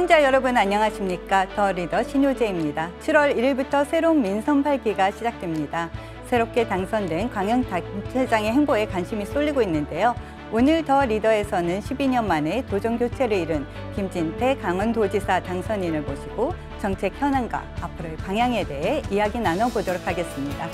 시청자 여러분 안녕하십니까? 더 리더 신효재입니다. 7월 1일부터 새로운 민선 8기가 시작됩니다. 새롭게 당선된 광영 단체장의 행보에 관심이 쏠리고 있는데요. 오늘 더 리더에서는 12년 만에 도정 교체를 이룬 김진태 강원도지사 당선인을 모시고 정책 현안과 앞으로의 방향에 대해 이야기 나눠보도록 하겠습니다.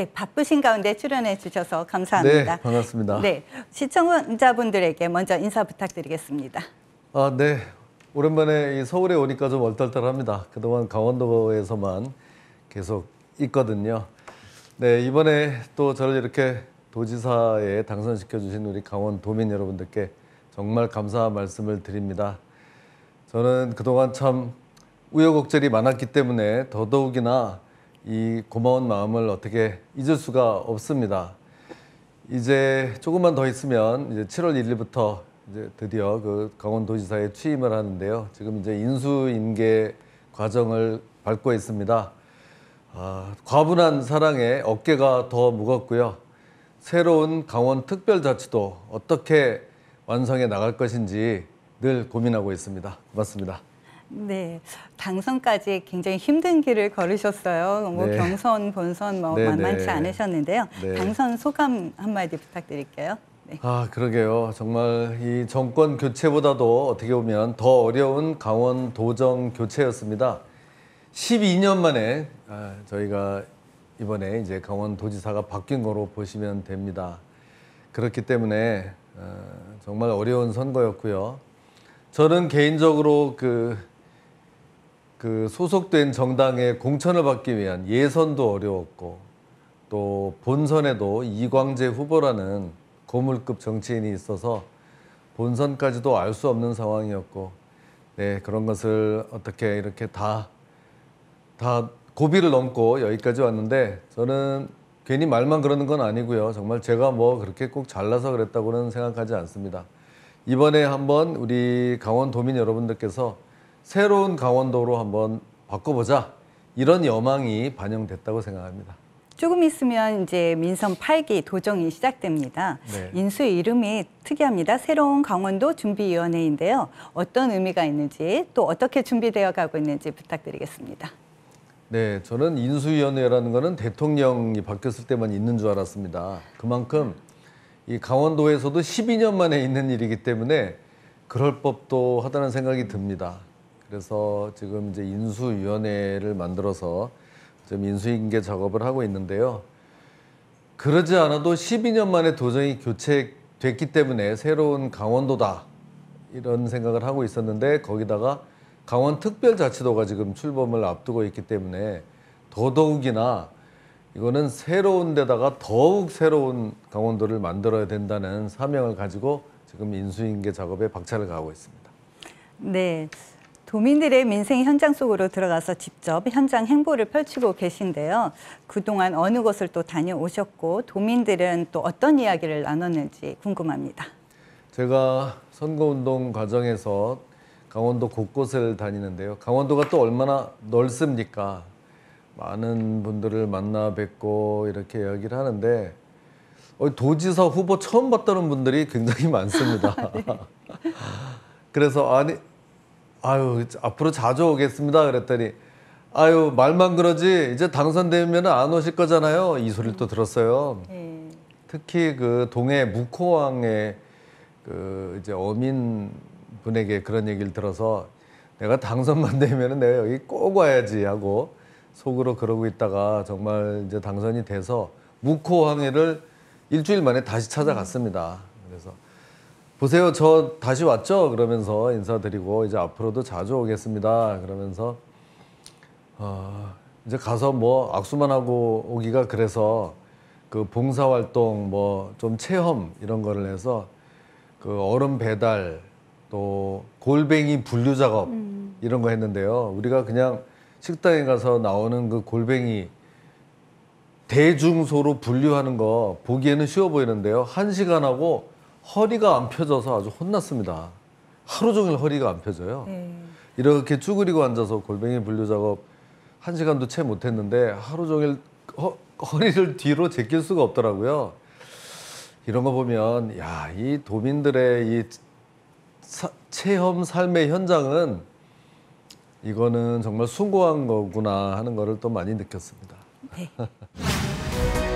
네, 바쁘신 가운데 출연해 주셔서 감사합니다. 네, 반갑습니다. 네, 시청자분들에게 먼저 인사 부탁드리겠습니다. 아, 네. 오랜만에 서울에 오니까 좀 얼떨떨합니다. 그동안 강원도에서만 계속 있거든요. 네, 이번에 또 저를 이렇게 도지사에 당선시켜 주신 우리 강원도민 여러분들께 정말 감사한 말씀을 드립니다. 저는 그동안 참 우여곡절이 많았기 때문에 더더욱이나 이 고마운 마음을 어떻게 잊을 수가 없습니다. 이제 조금만 더 있으면 이제 7월 1일부터 이제 드디어 그 강원도지사에 취임을 하는데요. 지금 이제 인수인계 과정을 밟고 있습니다. 아, 과분한 사랑에 어깨가 더 무겁고요. 새로운 강원 특별자치도 어떻게 완성해 나갈 것인지 늘 고민하고 있습니다. 고맙습니다. 네, 당선까지 굉장히 힘든 길을 걸으셨어요. 뭐 네. 경선, 본선 뭐 네, 만만치 네. 않으셨는데요. 네. 당선 소감 한마디 부탁드릴게요. 네. 아, 그러게요. 정말 이 정권 교체보다도 어떻게 보면 더 어려운 강원 도정 교체였습니다. 12년 만에 아, 저희가 이번에 이제 강원도지사가 바뀐 거로 보시면 됩니다. 그렇기 때문에 아, 정말 어려운 선거였고요. 저는 개인적으로 그그 소속된 정당의 공천을 받기 위한 예선도 어려웠고 또 본선에도 이광재 후보라는 고물급 정치인이 있어서 본선까지도 알 수 없는 상황이었고 네, 그런 것을 어떻게 이렇게 다, 다 고비를 넘고 여기까지 왔는데 저는 괜히 말만 그러는 건 아니고요. 정말 제가 뭐 그렇게 꼭 잘나서 그랬다고는 생각하지 않습니다. 이번에 한번 우리 강원도민 여러분들께서 새로운 강원도로 한번 바꿔보자 이런 여망이 반영됐다고 생각합니다. 조금 있으면 이제 민선 8기 도정이 시작됩니다. 네. 인수 이름이 특이합니다. 새로운 강원도 준비위원회인데요. 어떤 의미가 있는지 또 어떻게 준비되어 가고 있는지 부탁드리겠습니다. 네, 저는 인수위원회라는 거는 대통령이 바뀌었을 때만 있는 줄 알았습니다. 그만큼 이 강원도에서도 12년 만에 있는 일이기 때문에 그럴 법도 하다는 생각이 듭니다. 그래서 지금 이제 인수위원회를 만들어서 지 인수인계 작업을 하고 있는데요. 그러지 않아도 12년 만에 도정이 교체됐기 때문에 새로운 강원도다 이런 생각을 하고 있었는데 거기다가 강원특별자치도가 지금 출범을 앞두고 있기 때문에 더더욱이나 이거는 새로운 데다가 더욱 새로운 강원도를 만들어야 된다는 사명을 가지고 지금 인수인계 작업에 박차를 가하고 있습니다. 네. 도민들의 민생 현장 속으로 들어가서 직접 현장 행보를 펼치고 계신데요. 그동안 어느 곳을 또 다녀오셨고 도민들은 또 어떤 이야기를 나눴는지 궁금합니다. 제가 선거운동 과정에서 강원도 곳곳을 다니는데요. 강원도가 또 얼마나 넓습니까? 많은 분들을 만나 뵙고 이렇게 이야기를 하는데 어, 도지사 후보 처음 봤다는 분들이 굉장히 많습니다. 네. 그래서 아니 아유 앞으로 자주 오겠습니다 그랬더니 아유 말만 그러지 이제 당선되면 안 오실 거잖아요 이 소리를 또 들었어요. 네. 특히 그 동해 무코항의 그 이제 어민 분에게 그런 얘기를 들어서 내가 당선만 되면은 내가 여기 꼭 와야지 하고 속으로 그러고 있다가 정말 이제 당선이 돼서 무코항해를 일주일 만에 다시 찾아갔습니다. 그래서 보세요 저 다시 왔죠 그러면서 인사드리고 이제 앞으로도 자주 오겠습니다 그러면서 어, 이제 가서 뭐 악수만 하고 오기가 그래서 그 봉사활동 뭐 좀 체험 이런 거를 해서 그 얼음 배달 또 골뱅이 분류 작업 음. 이런 거 했는데요 우리가 그냥 식당에 가서 나오는 그 골뱅이 대중소로 분류하는 거 보기에는 쉬워 보이는데요 한 시간 하고 허리가 안 펴져서 아주 혼났습니다. 하루 종일 허리가 안 펴져요. 네. 이렇게 쭈그리고 앉아서 골뱅이 분류 작업 한 시간도 채 못했는데 하루 종일 허, 허리를 뒤로 제낄 수가 없더라고요. 이런 거 보면 야 이 도민들의 이 사, 체험 삶의 현장은 이거는 정말 숭고한 거구나 하는 거를 또 많이 느꼈습니다. 네.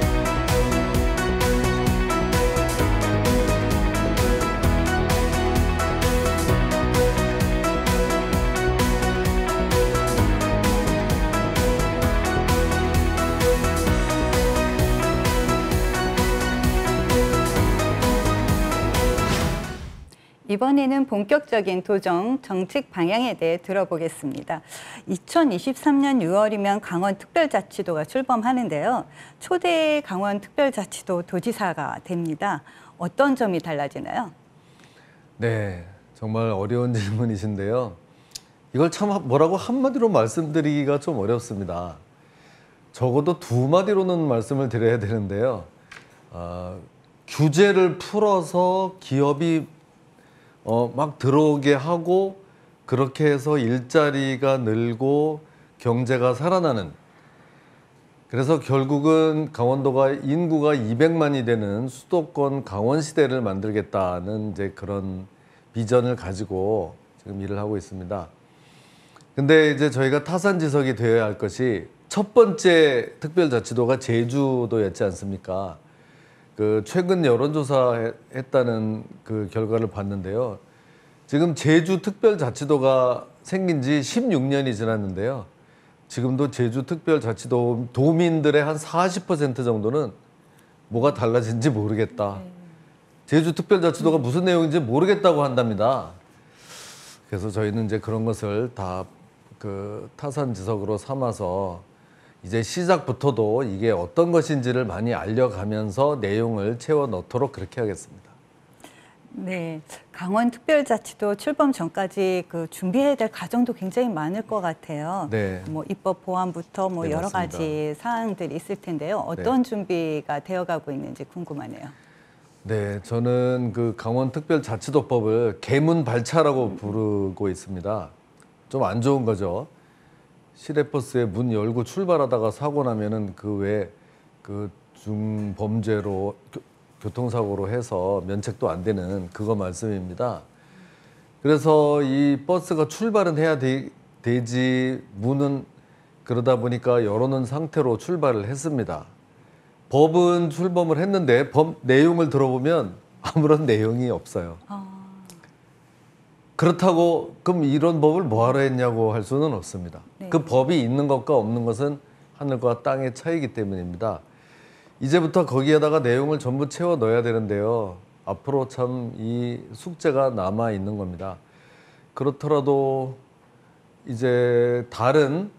이번에는 본격적인 도정 정책 방향에 대해 들어보겠습니다. 2023년 6월이면 강원특별자치도가 출범하는데요. 초대 강원특별자치도 도지사가 됩니다. 어떤 점이 달라지나요? 네, 정말 어려운 질문이신데요. 이걸 참 뭐라고 한마디로 말씀드리기가 좀 어렵습니다. 적어도 두 마디로는 말씀을 드려야 되는데요. 어, 규제를 풀어서 기업이 어, 막 들어오게 하고 그렇게 해서 일자리가 늘고 경제가 살아나는 그래서 결국은 강원도가 인구가 200만이 되는 수도권 강원 시대를 만들겠다는 이제 그런 비전을 가지고 지금 일을 하고 있습니다. 근데 이제 저희가 타산지석이 되어야 할 것이 첫 번째 특별자치도가 제주도였지 않습니까? 그 최근 여론조사 했다는 그 결과를 봤는데요. 지금 제주 특별자치도가 생긴 지 16년이 지났는데요. 지금도 제주 특별자치도 도민들의 한 40% 정도는 뭐가 달라진지 모르겠다. 네. 제주 특별자치도가 무슨 내용인지 모르겠다고 한답니다. 그래서 저희는 이제 그런 것을 다 그 타산지석으로 삼아서 이제 시작부터도 이게 어떤 것인지를 많이 알려가면서 내용을 채워 넣도록 그렇게 하겠습니다. 네, 강원 특별자치도 출범 전까지 그 준비해야 될 과정도 굉장히 많을 것 같아요. 네. 뭐 입법 보완부터 뭐 네, 여러 맞습니다. 가지 사항들이 있을 텐데요. 네. 어떤 네. 준비가 되어가고 있는지 궁금하네요. 네, 저는 그 강원 특별자치도법을 개문 발차라고 부르고 있습니다. 좀 안 좋은 거죠. 시내버스에 문 열고 출발하다가 사고 나면은 그외그 그 중범죄로 교통사고로 해서 면책도 안 되는 그거 말씀입니다. 그래서 이 버스가 출발은 해야 되, 지 문은 그러다 보니까 열어놓은 상태로 출발을 했습니다. 법은 출범을 했는데 법 내용을 들어보면 아무런 내용이 없어요. 어. 그렇다고 그럼 이런 법을 뭐하러 했냐고 할 수는 없습니다. 네. 그 법이 있는 것과 없는 것은 하늘과 땅의 차이기 때문입니다. 이제부터 거기에다가 내용을 전부 채워 넣어야 되는데요. 앞으로 참 이 숙제가 남아 있는 겁니다. 그렇더라도 이제 다른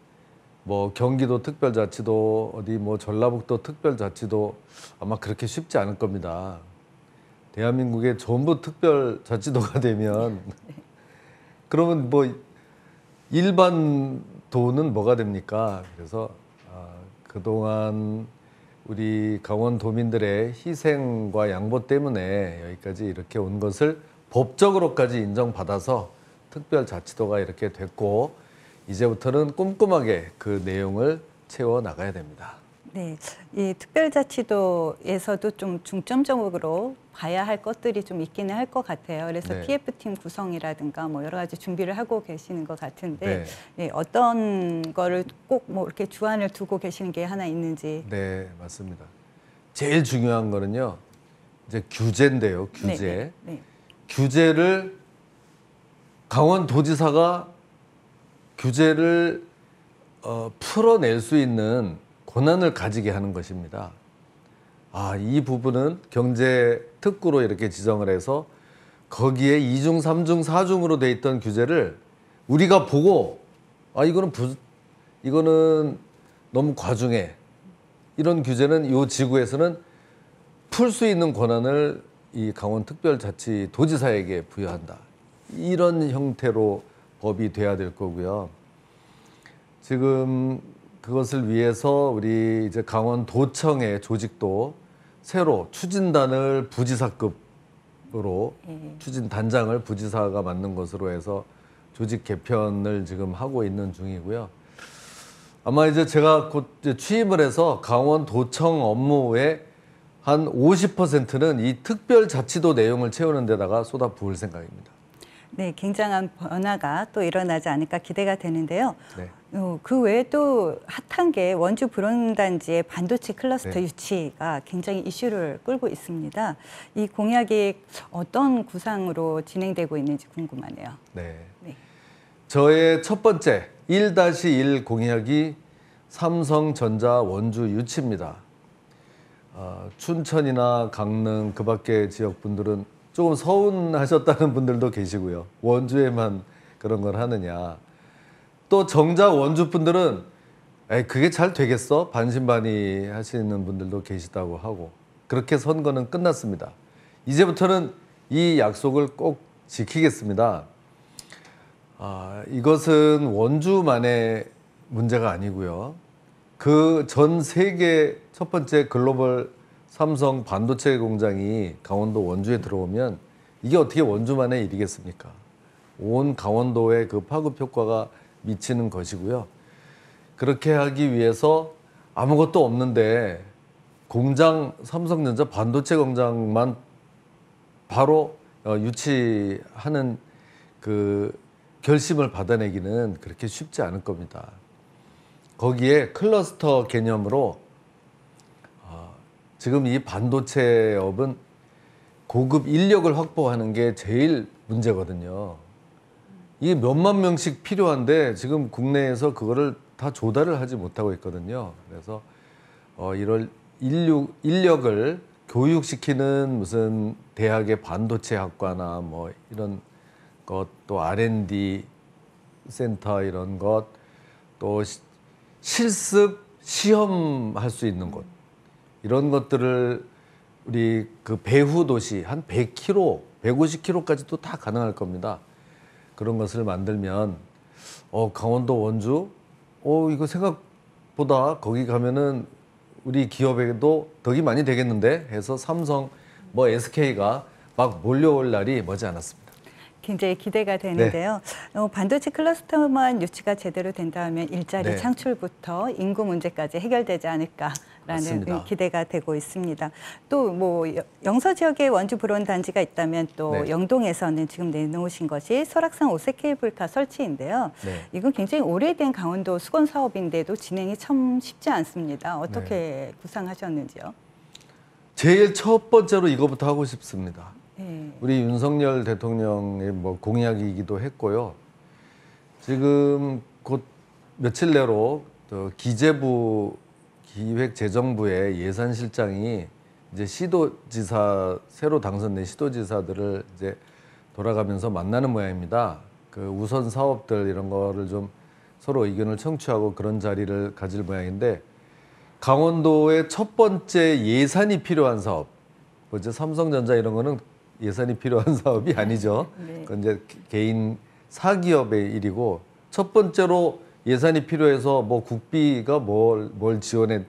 뭐 경기도 특별자치도 어디 뭐 전라북도 특별자치도 아마 그렇게 쉽지 않을 겁니다. 대한민국의 전부 특별자치도가 되면 네. 그러면 뭐 일반 돈은 뭐가 됩니까? 그래서 아, 그동안 우리 강원도민들의 희생과 양보 때문에 여기까지 이렇게 온 것을 법적으로까지 인정받아서 특별자치도가 이렇게 됐고 이제부터는 꼼꼼하게 그 내용을 채워 나가야 됩니다. 네, 이 특별자치도에서도 좀 중점적으로 봐야 할 것들이 좀 있기는 할 것 같아요. 그래서 네. PF팀 구성이라든가 뭐 여러 가지 준비를 하고 계시는 것 같은데 네. 네, 어떤 거를 꼭 뭐 이렇게 주안을 두고 계시는 게 하나 있는지. 네, 맞습니다. 제일 중요한 거는요. 이제 규제인데요, 규제. 네. 네, 네. 규제를 강원도지사가 규제를 어, 풀어낼 수 있는 고난을 가지게 하는 것입니다. 아, 이 부분은 경제 특구로 이렇게 지정을 해서 거기에 2중, 3중, 4중으로 돼 있던 규제를 우리가 보고 아, 이거는 부, 이거는 너무 과중해. 이런 규제는 요 지구에서는 풀 수 있는 권한을 이 강원특별자치도지사에게 부여한다. 이런 형태로 법이 돼야 될 거고요. 지금 그것을 위해서 우리 이제 강원도청의 조직도 새로 추진단을 부지사급으로 예. 추진 단장을 부지사가 맡는 것으로 해서 조직 개편을 지금 하고 있는 중이고요. 아마 이제 제가 곧 이제 취임을 해서 강원도청 업무에한 50%는 이 특별자치도 내용을 채우는 데다가 쏟아부을 생각입니다. 네, 굉장한 변화가 또 일어나지 않을까 기대가 되는데요. 네. 어, 그 외에 또 핫한 게 원주 브원단지의 반도체 클러스터 네. 유치가 굉장히 이슈를 끌고 있습니다. 이 공약이 어떤 구상으로 진행되고 있는지 궁금하네요. 네. 네. 저의 첫 번째 1-1 공약이 삼성전자 원주 유치입니다. 어, 춘천이나 강릉 그 밖의 지역 분들은 조금 서운하셨다는 분들도 계시고요. 원주에만 그런 걸 하느냐. 또 정작 원주분들은 에 그게 잘 되겠어? 반신반의 하시는 분들도 계시다고 하고 그렇게 선거는 끝났습니다. 이제부터는 이 약속을 꼭 지키겠습니다. 아, 이것은 원주만의 문제가 아니고요. 그 전 세계 첫 번째 글로벌 삼성 반도체 공장이 강원도 원주에 들어오면 이게 어떻게 원주만의 일이겠습니까? 온 강원도의 그 파급 효과가 미치는 것이고요. 그렇게 하기 위해서 아무것도 없는데 공장 삼성전자 반도체 공장만 바로 어, 유치하는 그 결심을 받아내기는 그렇게 쉽지 않을 겁니다. 거기에 클러스터 개념으로 어, 지금 이 반도체 업은 고급 인력을 확보하는 게 제일 문제거든요. 이게 몇만 명씩 필요한데 지금 국내에서 그거를 다 조달을 하지 못하고 있거든요. 그래서 어, 이럴 인력 인력을 교육시키는 무슨 대학의 반도체 학과나 뭐 이런 것, 또 R&D 센터 이런 것, 또 실습 시험할 수 있는 곳 이런 것들을 우리 그 배후 도시 한 100km, 150km까지도 다 가능할 겁니다. 그런 것을 만들면 어 강원도 원주 어 이거 생각보다 거기 가면은 우리 기업에도 덕이 많이 되겠는데 해서 삼성 뭐 SK가 막 몰려올 날이 머지 않았습니다. 굉장히 기대가 되는데요. 네. 어, 반도체 클러스터만 유치가 제대로 된다면 일자리 네. 창출부터 인구 문제까지 해결되지 않을까 맞습니다. 기대가 되고 있습니다. 또 뭐 영서 지역에 원주 불온 단지가 있다면 또 네. 영동에서는 지금 내놓으신 것이 설악산 오색 케이블카 설치인데요. 네. 이건 굉장히 오래된 강원도 수건 사업인데도 진행이 참 쉽지 않습니다. 어떻게 네. 구상하셨는지요? 제일 첫 번째로 이거부터 하고 싶습니다. 네. 우리 윤석열 대통령의 뭐 공약이기도 했고요. 지금 곧 며칠 내로 기재부 기획재정부의 예산실장이 이제 시도지사 새로 당선된 시도지사들을 이제 돌아가면서 만나는 모양입니다. 그 우선 사업들 이런 거를 좀 서로 의견을 청취하고 그런 자리를 가질 모양인데 강원도의 첫 번째 예산이 필요한 사업, 뭐 이제 삼성전자 이런 거는 예산이 필요한 사업이 아니죠. 네. 그건 이제 개인 사기업의 일이고 첫 번째로 예산이 필요해서 뭐 국비가 뭘, 뭘 지원해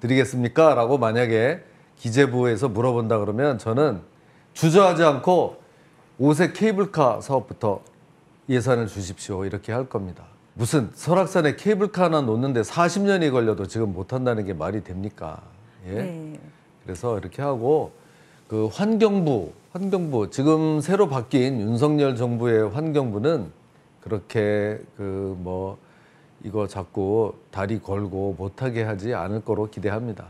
드리겠습니까? 라고 만약에 기재부에서 물어본다 그러면 저는 주저하지 않고 옷색 케이블카 사업부터 예산을 주십시오. 이렇게 할 겁니다. 무슨 설악산에 케이블카 하나 놓는데 40년이 걸려도 지금 못한다는 게 말이 됩니까? 예. 네. 그래서 이렇게 하고 그 환경부, 환경부 지금 새로 바뀐 윤석열 정부의 환경부는 그렇게 그뭐 이거 자꾸 다리 걸고 못하게 하지 않을 거로 기대합니다.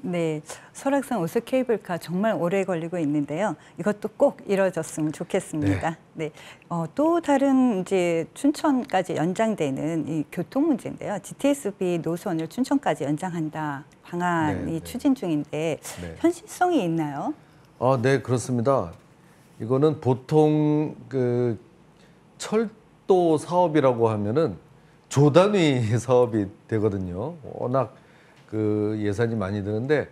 네, 설악산 오스 케이블카 정말 오래 걸리고 있는데요. 이것도 꼭 이뤄졌으면 좋겠습니다. 네. 네. 어, 또 다른 이제 춘천까지 연장되는 이 교통 문제인데요. GTSB 노선을 춘천까지 연장한다 방안이 네, 네. 추진 중인데 네. 현실성이 있나요? 아, 네, 그렇습니다. 이거는 보통 그 철도 사업이라고 하면은 조단위 사업이 되거든요. 워낙 그 예산이 많이 드는데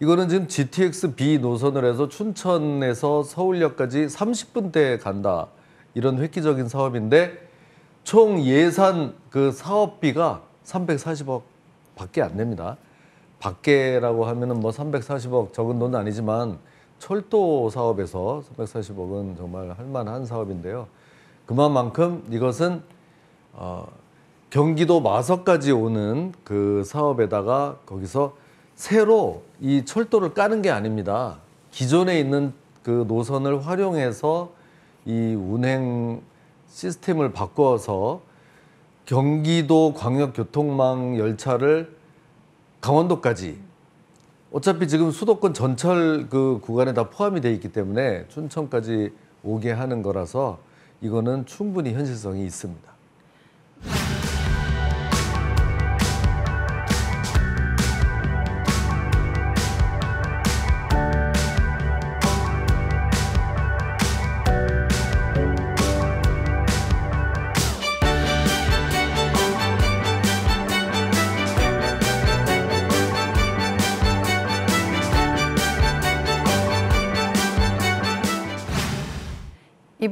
이거는 지금 GTX B 노선을 해서 춘천에서 서울역까지 30분대 간다. 이런 획기적인 사업인데 총 예산 그 사업비가 340억 밖에 안 됩니다. 밖에라고 하면은 뭐 340억 적은 돈은 아니지만 철도 사업에서 340억은 정말 할 만한 사업인데요. 그만큼 이것은 어 경기도 마석까지 오는 그 사업에다가 거기서 새로 이 철도를 까는 게 아닙니다. 기존에 있는 그 노선을 활용해서 이 운행 시스템을 바꿔서 경기도 광역교통망 열차를 강원도까지 어차피 지금 수도권 전철 그 구간에 다 포함이 돼 있기 때문에 춘천까지 오게 하는 거라서 이거는 충분히 현실성이 있습니다.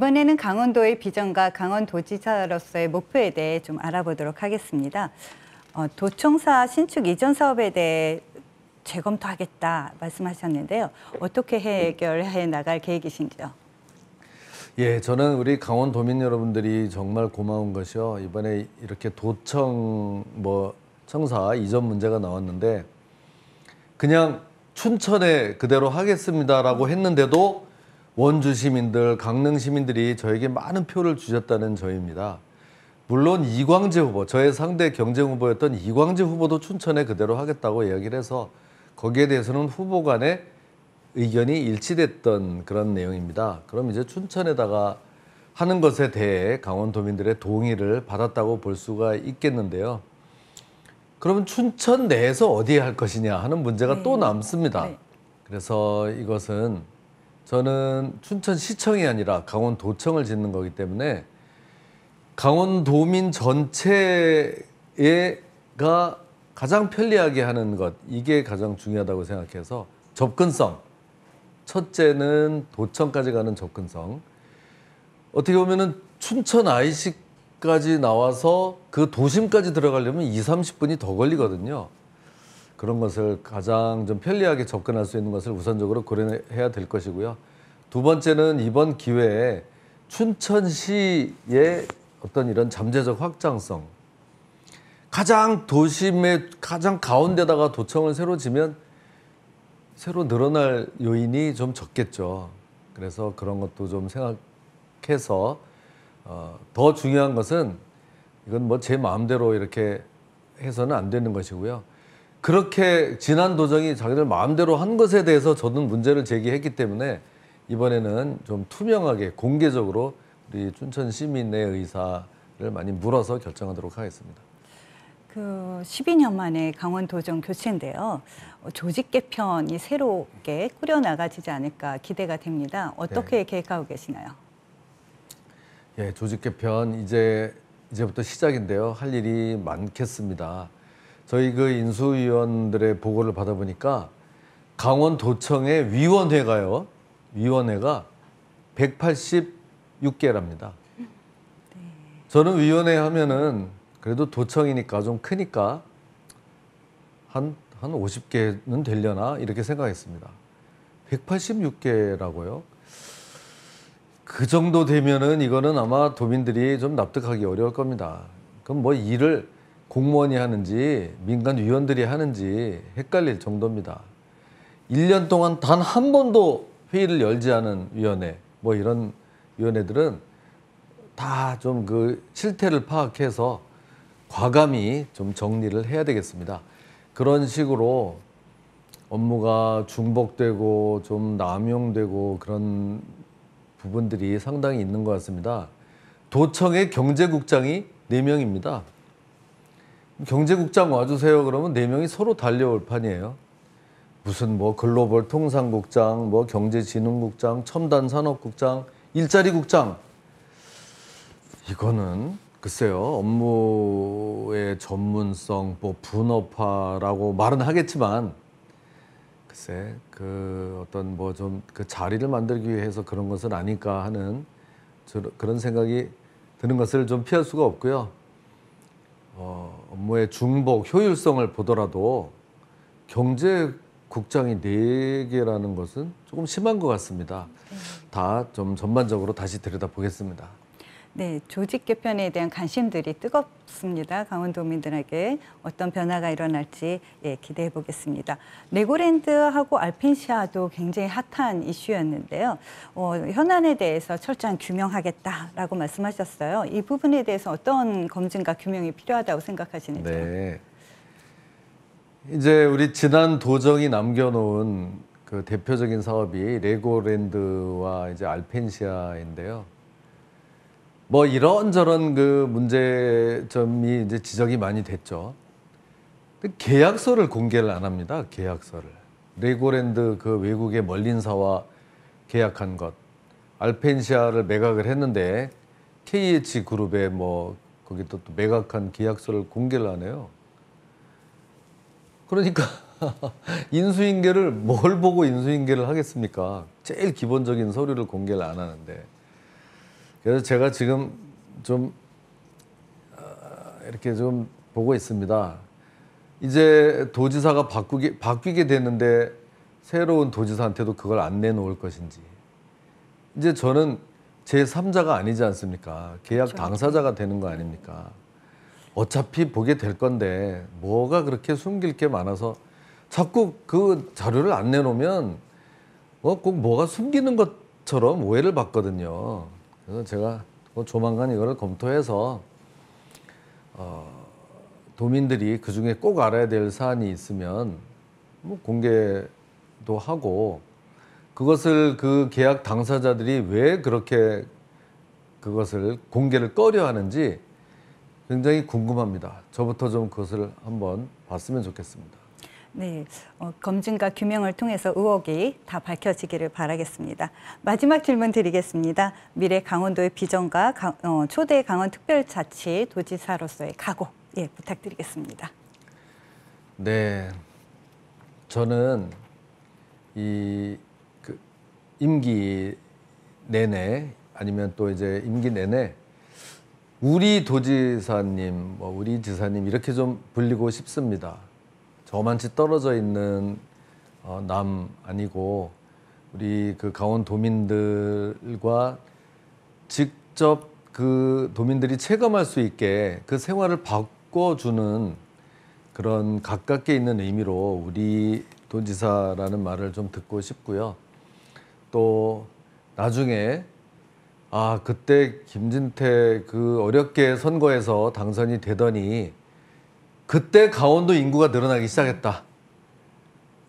이번에는 강원도의 비전과 강원도지사로서의 목표에 대해 좀 알아보도록 하겠습니다. 어, 도청사 신축 이전 사업에 대해 재검토하겠다 말씀하셨는데요. 어떻게 해결해 나갈 계획이신지요? 예, 저는 우리 강원도민 여러분들이 정말 고마운 것이요. 이번에 이렇게 도청 뭐 청사 이전 문제가 나왔는데 그냥 춘천에 그대로 하겠습니다라고 했는데도 원주 시민들, 강릉 시민들이 저에게 많은 표를 주셨다는 저입니다. 물론 이광재 후보, 저의 상대 경쟁 후보였던 이광재 후보도 춘천에 그대로 하겠다고 이야기를 해서 거기에 대해서는 후보 간의 의견이 일치됐던 그런 내용입니다. 그럼 이제 춘천에다가 하는 것에 대해 강원도민들의 동의를 받았다고 볼 수가 있겠는데요. 그러면 춘천 내에서 어디에 할 것이냐 하는 문제가 네. 또 남습니다. 네. 그래서 이것은 저는 춘천시청이 아니라 강원도청을 짓는 거기 때문에 강원도민 전체가 가장 편리하게 하는 것 이게 가장 중요하다고 생각해서 접근성 첫째는 도청까지 가는 접근성 어떻게 보면은 춘천 IC까지 나와서 그 도심까지 들어가려면 2, 30분이 더 걸리거든요. 그런 것을 가장 좀 편리하게 접근할 수 있는 것을 우선적으로 고려해야 될 것이고요. 두 번째는 이번 기회에 춘천시의 어떤 이런 잠재적 확장성 가장 도심의 가장 가운데다가 도청을 새로 지면 새로 늘어날 요인이 좀 적겠죠. 그래서 그런 것도 좀 생각해서 어, 더 중요한 것은 이건 뭐 제 마음대로 이렇게 해서는 안 되는 것이고요. 그렇게 지난 도정이 자기들 마음대로 한 것에 대해서 저는 문제를 제기했기 때문에 이번에는 좀 투명하게 공개적으로 우리 춘천 시민의 의사를 많이 물어서 결정하도록 하겠습니다. 그 12년 만에 강원도정 교체인데요. 조직 개편이 새롭게 꾸려나가지지 않을까 기대가 됩니다. 어떻게 네. 계획하고 계시나요? 예, 조직 개편 이제 이제부터 시작인데요. 할 일이 많겠습니다. 저희 그 인수위원들의 보고를 받아보니까 강원도청의 위원회가요. 위원회가 186개랍니다. 저는 위원회 하면은 그래도 도청이니까 좀 크니까 한, 한 50개는 되려나 이렇게 생각했습니다. 186개라고요. 그 정도 되면은 이거는 아마 도민들이 좀 납득하기 어려울 겁니다. 그럼 뭐 일을 공무원이 하는지 민간 위원들이 하는지 헷갈릴 정도입니다. 1년 동안 단 한 번도 회의를 열지 않은 위원회 뭐 이런 위원회들은 다 좀 그 실태를 파악해서 과감히 좀 정리를 해야 되겠습니다. 그런 식으로 업무가 중복되고 좀 남용되고 그런 부분들이 상당히 있는 것 같습니다. 도청의 경제국장이 4명입니다. 경제국장 와주세요 그러면 네 명이 서로 달려올 판이에요. 무슨 뭐 글로벌 통상국장, 뭐 경제진흥국장, 첨단산업국장, 일자리국장. 이거는 글쎄요 업무의 전문성, 뭐 분업화라고 말은 하겠지만 글쎄 그 어떤 뭐 좀 그 자리를 만들기 위해서 그런 것은 아닐까 하는 저, 그런 생각이 드는 것을 좀 피할 수가 없고요. 어, 업무의 중복, 효율성을 보더라도 경제국장이 4개라는 것은 조금 심한 것 같습니다. 네. 다좀 전반적으로 다시 들여다보겠습니다. 네, 조직 개편에 대한 관심들이 뜨겁습니다. 강원도민들에게 어떤 변화가 일어날지 예, 기대해 보겠습니다. 레고랜드하고 알펜시아도 굉장히 핫한 이슈였는데요. 어, 현안에 대해서 철저한 규명하겠다라고 말씀하셨어요. 이 부분에 대해서 어떤 검증과 규명이 필요하다고 생각하시는지요? 네. 이제 우리 지난 도정이 남겨놓은 그 대표적인 사업이 레고랜드와 이제 알펜시아인데요. 뭐 이런저런 그 문제점이 이제 지적이 많이 됐죠. 계약서를 공개를 안 합니다. 계약서를. 레고랜드 그 외국의 멀린사와 계약한 것. 알펜시아를 매각을 했는데 KH 그룹에 뭐 거기 또 매각한 계약서를 공개를 안 해요. 그러니까 인수인계를 뭘 보고 인수인계를 하겠습니까? 제일 기본적인 서류를 공개를 안 하는데 그래서 제가 지금 좀 어, 이렇게 좀 보고 있습니다. 이제 도지사가 바꾸기, 바뀌게 됐는데 새로운 도지사한테도 그걸 안 내놓을 것인지. 이제 저는 제3자가 아니지 않습니까? 계약 그렇죠. 당사자가 되는 거 아닙니까? 어차피 보게 될 건데 뭐가 그렇게 숨길 게 많아서 자꾸 그 자료를 안 내놓으면 뭐꼭 뭐가 숨기는 것처럼 오해를 받거든요. 그래서 제가 조만간 이거를 검토해서 어, 도민들이 그 중에 꼭 알아야 될 사안이 있으면 뭐 공개도 하고 그것을 그 계약 당사자들이 왜 그렇게 그것을 공개를 꺼려 하는지 굉장히 궁금합니다. 저부터 좀 그것을 한번 봤으면 좋겠습니다. 네, 어, 검증과 규명을 통해서 의혹이 다 밝혀지기를 바라겠습니다. 마지막 질문 드리겠습니다. 미래 강원도의 비전과 강, 어, 초대 강원특별자치도지사로서의 각오 예, 부탁드리겠습니다. 네, 저는 이그 임기 내내 아니면 또 이제 임기 내내 우리 도지사님, 뭐 우리 지사님 이렇게 좀 불리고 싶습니다. 저만치 떨어져 있는 어, 남 아니고 우리 그 강원도민들과 직접 그 도민들이 체감할 수 있게 그 생활을 바꿔주는 그런 가깝게 있는 의미로 우리 도지사라는 말을 좀 듣고 싶고요. 또 나중에 아 그때 김진태 그 어렵게 선거에서 당선이 되더니 그때 강원도 인구가 늘어나기 시작했다.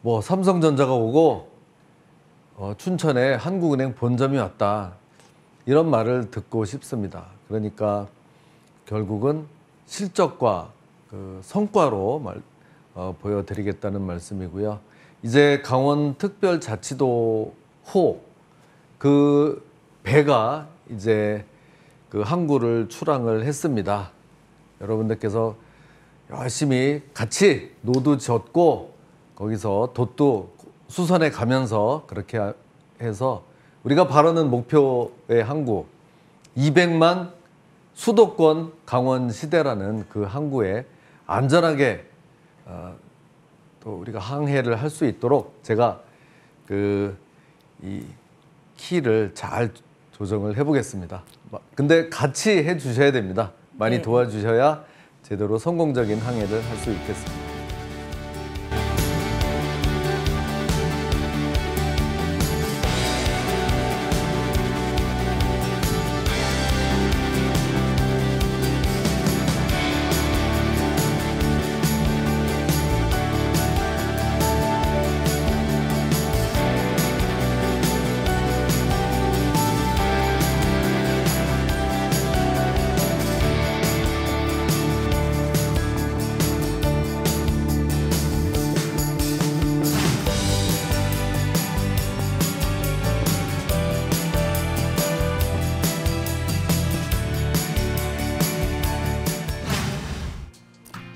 뭐 삼성전자가 오고 어, 춘천에 한국은행 본점이 왔다. 이런 말을 듣고 싶습니다. 그러니까 결국은 실적과 그 성과로 말, 어, 보여드리겠다는 말씀이고요. 이제 강원특별자치도 호 그 배가 이제 그 항구를 출항을 했습니다. 여러분들께서 열심히 같이 노도 젓고 거기서 돛도 수선해 가면서 그렇게 해서 우리가 바라는 목표의 항구 200만 수도권 강원 시대라는 그 항구에 안전하게 어, 또 우리가 항해를 할 수 있도록 제가 그 이 키를 잘 조정을 해보겠습니다. 근데 같이 해주셔야 됩니다. 많이 네. 도와주셔야 제대로 성공적인 항해를 할 수 있겠습니다.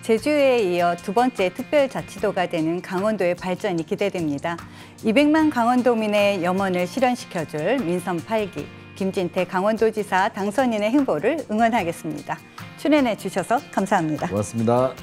제주에 이어 두 번째 특별자치도가 되는 강원도의 발전이 기대됩니다. 200만 강원도민의 염원을 실현시켜줄 민선 8기 김진태 강원도지사 당선인의 행보를 응원하겠습니다. 출연해 주셔서 감사합니다. 고맙습니다.